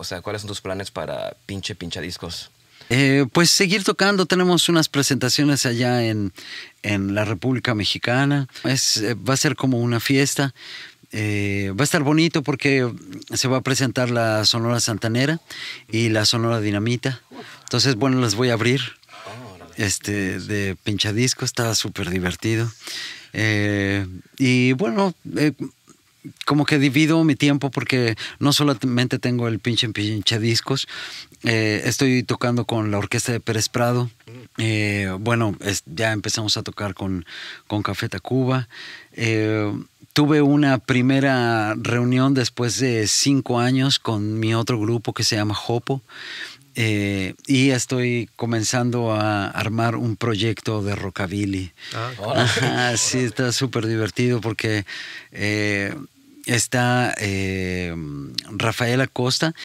o sea, ¿cuáles son tus planes para pinche pinchadiscos? Eh, pues seguir tocando, tenemos unas presentaciones allá en, la República Mexicana, es, eh, va a ser como una fiesta, eh, va a estar bonito porque se va a presentar la Sonora Santanera y la Sonora Dinamita. Entonces, bueno, las voy a abrir. Este, de pinchadisco, está súper divertido. y bueno, eh, como que divido mi tiempo porque no solamente tengo el pinche pinche discos, eh, estoy tocando con la orquesta de Pérez Prado. Eh, bueno, ya empezamos a tocar con, con Café Tacuba. Eh, tuve una primera reunión después de cinco años con mi otro grupo que se llama Hopo eh, y estoy comenzando a armar un proyecto de rockabilly. Ah, sí, está súper divertido porque eh, está eh, Rafael Acosta,